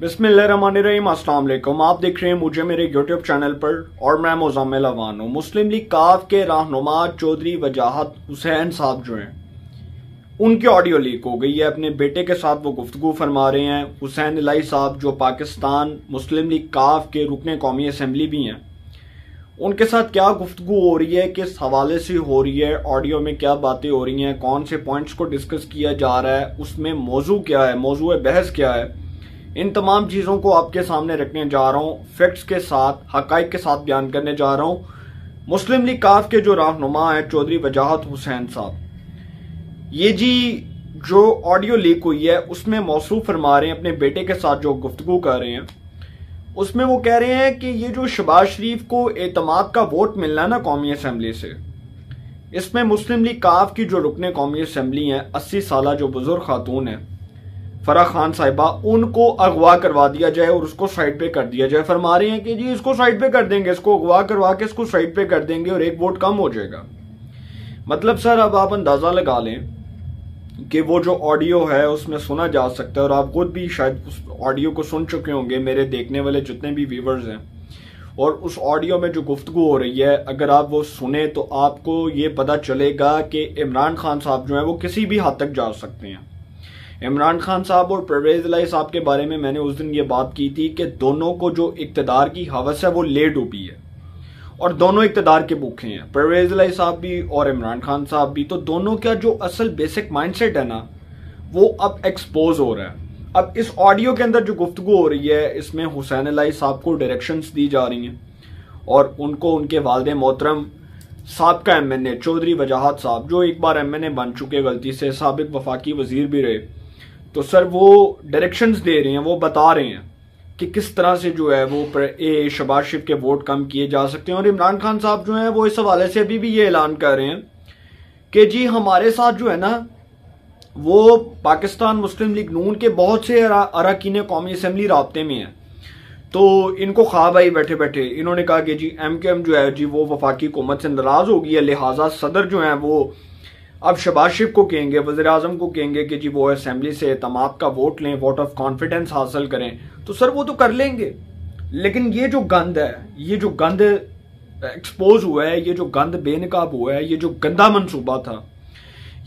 बिस्मिल्लाम अस्सलाम आप देख रहे हैं मुझे मेरे यूट्यूब चैनल पर और मैं मोजामिल अवान हूँ मुस्लिम लीग काफ के रहनुमा चौधरी वजाहत हुसैन साहब जो हैं उनकी ऑडियो लीक हो गई है अपने बेटे के साथ वो गुफ्तु फरमा रहे हैं हुसैन लाई साहब जो पाकिस्तान मुस्लिम लीग काफ के रुकने कौमी असम्बली भी हैं उनके साथ क्या गुफ्तु हो रही है किस हवाले से हो रही है ऑडियो में क्या बातें हो रही हैं कौन से पॉइंट्स को डिस्कस किया जा रहा है उसमें मौजू क्या है मौजू बहस क्या है इन तमाम चीज़ों को आपके सामने रखने जा रहा हूँ फैक्ट्स के साथ हक के साथ बयान करने जा रहा हूँ मुस्लिम लीग काफ के जो रहनुमा है चौधरी वजाहत हुसैन साहब ये जी जो ऑडियो लीक हुई है उसमें मौसू फरमा रहे हैं अपने बेटे के साथ जो गुफ्तु कर रहे हैं उसमें वो कह रहे हैं कि ये जो शबाज शरीफ को एतमाद का वोट मिलना ना कौमी असम्बली से इसमें मुस्लिम लीग काफ की जो रुकने कौमी असम्बली है अस्सी साल जो बुजुर्ग खातून है फराह खान साहिबा उनको अगवा करवा दिया जाए और उसको साइड पे कर दिया जाए फरमा रहे हैं कि जी इसको साइड पे कर देंगे इसको अगवा करवा के इसको साइड पे कर देंगे और एक वोट कम हो जाएगा मतलब सर अब आप अंदाजा लगा लें कि वो जो ऑडियो है उसमें सुना जा सकता है और आप खुद भी शायद उस ऑडियो को सुन चुके होंगे मेरे देखने वाले जितने भी व्यूवर्स हैं और उस ऑडियो में जो गुफ्तगु हो रही है अगर आप वो सुने तो आपको ये पता चलेगा कि इमरान खान साहब जो है वो किसी भी हद तक जा सकते हैं इमरान खान साहब और परवेज लाई साहब के बारे में मैंने उस दिन ये बात की थी कि दोनों को जो इकतदार की हवस है वो लेट डूबी है और दोनों इकतदार के भूखे हैं परवेज लाई साहब भी और इमरान खान साहब भी तो दोनों का जो असल बेसिक सेट है ना वो अब एक्सपोज हो रहा है अब इस ऑडियो के अंदर जो गुफ्तु हो रही है इसमें हुसैन लाई साहब को डायरेक्शंस दी जा रही हैं और उनको उनके वालद मोहतरम का एम एन ए चौधरी वजाहत साहब जो एक बार एम एन ए बन चुके गलती से सबक वफाकी वजीर भी रहे तो सर वो डायरेक्शंस दे रहे हैं वो बता रहे हैं कि किस तरह से जो है वो ए शबाज शिफ के वोट कम किए जा सकते हैं और इमरान खान साहब जो है वो इस हवाले से अभी भी ये ऐलान कर रहे हैं कि जी हमारे साथ जो है ना वो पाकिस्तान मुस्लिम लीग नून के बहुत से अरकान कौमी असम्बली रबते में हैं तो इनको ख्वाब आई बैठे बैठे इन्होंने कहा कि जी एम क्यू एम जो है जी वो वफाकी हुकूमत से नाराज हो गई है लिहाजा सदर जो है वो अब शबाज शिफ को कहेंगे वजी अजम को कहेंगे कि जी वो असम्बली से एतमाद का वोट लें वोट ऑफ कॉन्फिडेंस हासिल करें तो सर वो तो कर लेंगे लेकिन ये जो गंद है ये जो गंद एक्सपोज हुआ है ये जो गंद बेनकाब हुआ है ये जो गंदा मनसूबा था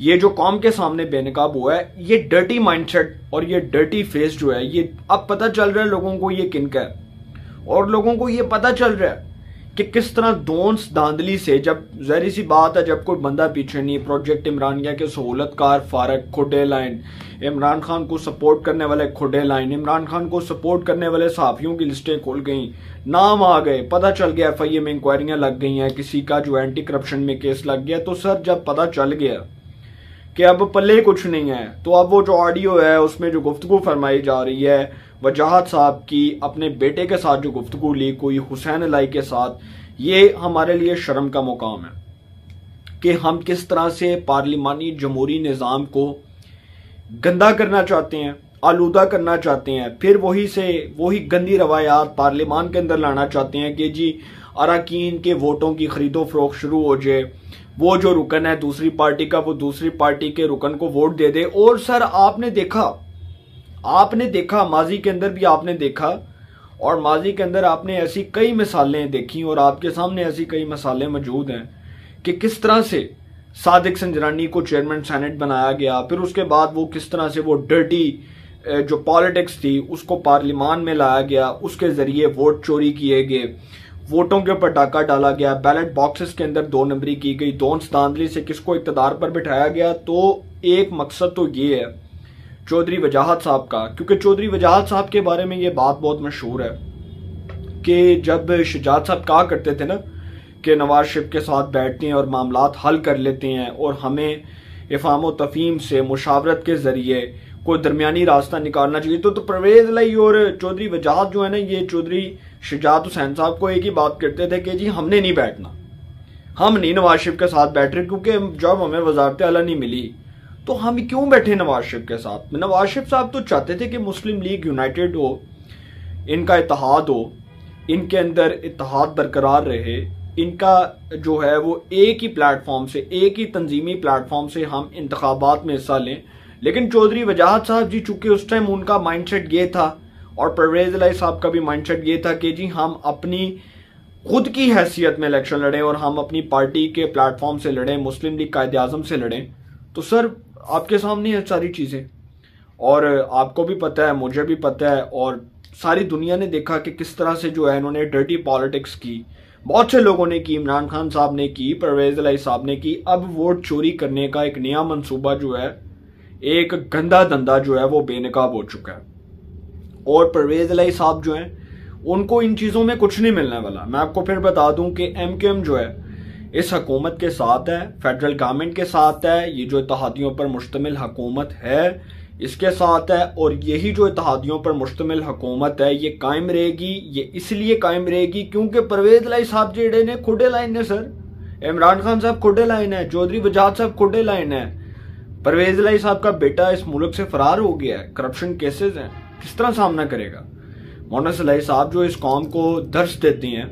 ये जो कौम के सामने बेनकाब हुआ है ये डर्टी माइंडसेट और ये डर्टी फेस जो है ये अब पता चल रहा है लोगों को ये किनका है और लोगों को ये पता चल रहा है कि किस तरह दोनस धांधली से जब जहरी सी बात है जब कोई बंदा पीछे नहीं प्रोजेक्ट इमरान गया के सहूलतकार फारक खुडे लाइन इमरान खान को सपोर्ट करने वाले खुडे लाइन इमरान खान को सपोर्ट करने वाले सहाफ़ियों की लिस्टें खुल गई नाम आ गए पता चल गया एफ आई ए में इंक्वायरियां लग गई हैं किसी का जो एंटी करप्शन में केस लग गया तो सर जब पता चल गया कि अब पल्ले कुछ नहीं है तो अब वो जो ऑडियो है उसमें जो गुफ्तगु फरमाई जा रही है वजाहत साहब की अपने बेटे के साथ जो गुफ्तु ली कोई हुसैन लाई के साथ ये हमारे लिए शर्म का मुकाम है कि हम किस तरह से पार्लिमानी जमहूरी निज़ाम को गंदा करना चाहते हैं आलूदा करना चाहते हैं फिर वही से वही गंदी रवायात पार्लियामान के अंदर लाना चाहते हैं कि जी अरकान के वोटों की खरीदो फरोख शुरू हो जाए वो जो रुकन है दूसरी पार्टी का वो दूसरी पार्टी के रुकन को वोट दे दे और सर आपने देखा आपने देखा माजी के अंदर भी आपने देखा और माजी के अंदर आपने ऐसी कई मिसालें देखी और आपके सामने ऐसी कई मिसालें मौजूद हैं कि किस तरह से सादिक संजरानी को चेयरमैन सेनेट बनाया गया फिर उसके बाद वो किस तरह से वो डर्टी जो पॉलिटिक्स थी उसको पार्लियामान में लाया गया उसके ज़रिए वोट चोरी किए गए वोटों के ऊपर डाका डाला गया बैलेट बॉक्सेस के अंदर दो नंबरी की गई दोन दांधली से किसको इकतदार पर बिठाया गया तो एक मकसद तो ये है चौधरी वजाहत साहब का क्योंकि चौधरी वजाहत साहब के बारे में ये बात बहुत मशहूर है कि जब शिजात साहब कहा करते थे ना कि नवाज शरीफ के साथ बैठते हैं और मामला हल कर लेते हैं और हमें इफाम तफीम से मुशावरत के ज़रिए कोई दरमियानी रास्ता निकालना चाहिए तो, तो परवेज लाई और चौधरी वजाहत जो है ना ये चौधरी शिजात हुसैन साहब को एक ही बात करते थे कि जी हमने नहीं बैठना हम नहीं नवाज शरीफ के साथ बैठ रहे क्योंकि जब हमें वजारत अला नहीं मिली तो हम क्यों बैठे नवाज शरीफ के साथ नवाज शरीफ साहब तो चाहते थे कि मुस्लिम लीग यूनाइटेड हो इनका इतिहाद हो इनके अंदर इतिहाद बरकरार रहे इनका जो है वो एक ही प्लेटफॉर्म से एक ही तंजीमी प्लेटफॉर्म से हम इंतबात में हिस्सा लें लेकिन चौधरी वजाहत साहब जी चूंकि उस टाइम उनका माइंडसेट ये था और परवेज अलाई साहब का भी माइंडसेट ये था कि जी हम अपनी खुद की हैसियत में इलेक्शन लड़ें और हम अपनी पार्टी के प्लेटफॉर्म से लड़ें मुस्लिम लीग कायद अजम से लड़ें तो सर आपके सामने है सारी चीज़ें और आपको भी पता है मुझे भी पता है और सारी दुनिया ने देखा कि किस तरह से जो है इन्होंने डर्टी पॉलिटिक्स की बहुत से लोगों ने की इमरान खान साहब ने की परवेज लाई साहब ने की अब वोट चोरी करने का एक नया मंसूबा जो है एक गंदा धंधा जो है वो बेनकाब हो चुका है और परवेज लाई साहब जो हैं उनको इन चीज़ों में कुछ नहीं मिलने वाला मैं आपको फिर बता दूं कि एम जो है इस हकूमत के साथ है फेडरल गवर्नमेंट के साथ है ये जो इतिहादियों पर मुश्तमिल हकूमत है इसके साथ है और यही जो इतिहादियों पर मुश्तमिल हकूमत है ये कायम रहेगी ये इसलिए कायम रहेगी क्योंकि परवेज लाई साहब जेडे ने खुडे लाइन है सर इमरान खान साहब खुडे लाइन है चौधरी बजाज साहब खुडे लाइन है परवेज लाई साहब का बेटा इस मुल्क से फरार हो गया है करप्शन केसेस हैं किस तरह सामना करेगा मोना साहब जो इस कौम को दर्श देती हैं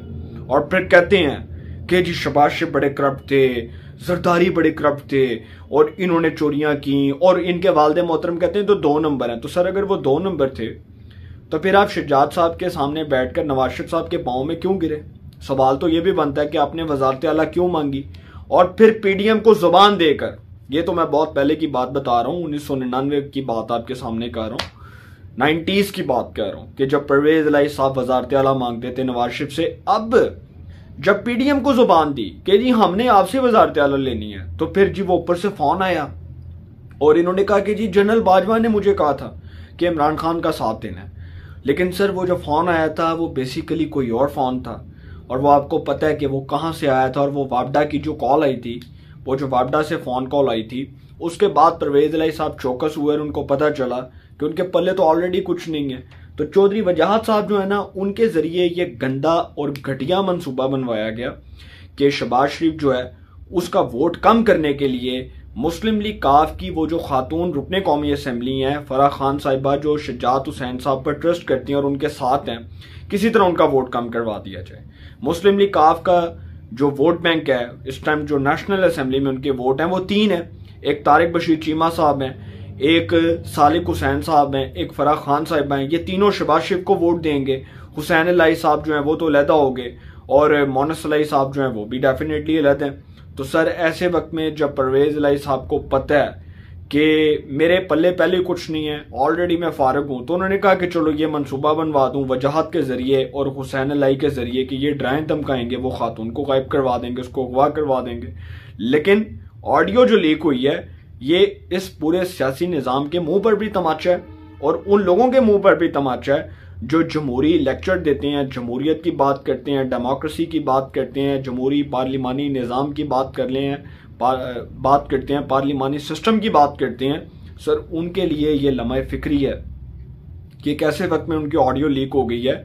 और फिर कहते हैं के जी शबाश बड़े करप्ट थे जरदारी बड़े करप्ट थे और इन्होंने चोरियां की और इनके वालद मोहतरम कहते हैं तो दो नंबर हैं तो सर अगर वो दो नंबर थे तो फिर आप शिजात साहब के सामने बैठ कर नवाज शिफ साहब के पाँव में क्यों गिरे सवाल तो ये भी बनता है कि आपने वजारत अला क्यों मांगी और फिर पी डी एम को जुबान देकर ये तो मैं बहुत पहले की बात बता रहा हूँ उन्नीस सौ निन्यानवे की बात आपके सामने कह रहा हूँ नाइन्टीज की बात कह रहा हूँ कि जब परवेज लाई साहब वजारत अला मांगते थे नवाज शिफ से अब जब पीडीएम को जुबान दी कि जी हमने आपसे वजारत आला लेनी है तो फिर जी वो ऊपर से फोन आया और इन्होंने कहा कि जी जनरल बाजवा ने मुझे कहा था कि इमरान खान का साथ देना है लेकिन सर वो जो फ़ोन आया था वो बेसिकली कोई और फ़ोन था और वो आपको पता है कि वो कहाँ से आया था और वो वापडा की जो कॉल आई थी वो जो वापडा से फ़ोन कॉल आई थी उसके बाद परवेज लाई साहब चौकस हुए और उनको पता चला कि उनके पल्ले तो ऑलरेडी कुछ नहीं है तो चौधरी वजाहत साहब जो है ना उनके ज़रिए ये गंदा और घटिया मनसूबा बनवाया गया कि शबाज शरीफ जो है उसका वोट कम करने के लिए मुस्लिम लीग काफ की वो जो खातून रुकने कौमी असम्बली हैं फराह खान साहिबा जो शजात हुसैन साहब पर ट्रस्ट करती हैं और उनके साथ हैं किसी तरह उनका वोट कम करवा दिया जाए मुस्लिम लीग काफ का जो वोट बैंक है इस टाइम जो नेशनल असम्बली में उनके वोट हैं वो तीन है एक तारिक बशीर चीमा साहब हैं एक सालिक हुसैन साहब हैं एक फराह खान साहब हैं ये तीनों शबाज शिफ को वोट देंगे हुसैन लाई साहब जो हैं वो तो अलहदा हो गए और मोनस लाई साहब जो हैं वो भी डेफिनेटली अलहद हैं तो सर ऐसे वक्त में जब परवेज़ लाई साहब को पता है कि मेरे पल्ले पहले कुछ नहीं है ऑलरेडी मैं फारग हूँ तो उन्होंने कहा कि चलो ये मनसूबा बनवा दूँ वजाहत के ज़रिए और हुसैन लाई के ज़रिए कि ये ड्राइंग धमकाएंगे वो खातून को गायब करवा देंगे उसको अगवा करवा देंगे लेकिन ऑडियो जो लीक हुई है ये इस पूरे सियासी निज़ाम के मुंह पर भी तमाचा है और उन लोगों के मुंह पर भी तमाचा है जो जमहूरी लेक्चर देते हैं जमहूरीत की बात करते हैं डेमोक्रेसी की बात करते हैं जमहूरी पार्लिमानी निज़ाम की बात कर हैं बात करते हैं पार्लिमानी सिस्टम की बात करते हैं सर उनके लिए ये लम्हे फिक्री है कि कैसे वक्त में उनकी ऑडियो लीक हो गई है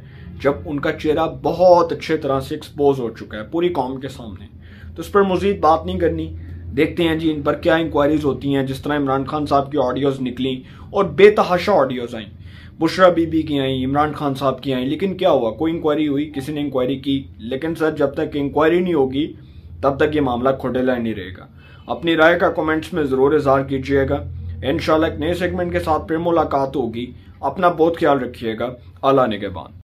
जब उनका चेहरा बहुत अच्छे तरह से एक्सपोज हो चुका है पूरी कॉम के सामने तो इस पर मज़ीद बात नहीं करनी देखते हैं जी इन पर क्या इंक्वायरीज होती हैं जिस तरह इमरान खान साहब की ऑडियोज निकली और बेतहाशा ऑडियोज आई बुशरा बीबी की आई इमरान खान साहब की आई लेकिन क्या हुआ कोई इंक्वायरी हुई किसी ने इंक्वायरी की लेकिन सर जब तक इंक्वायरी नहीं होगी तब तक ये मामला खोटेला नहीं रहेगा अपनी राय का कमेंट्स में ज़रूर इजहार कीजिएगा इन एक नए सेगमेंट के साथ फिर मुलाकात होगी अपना बहुत ख्याल रखिएगा अला नगेबान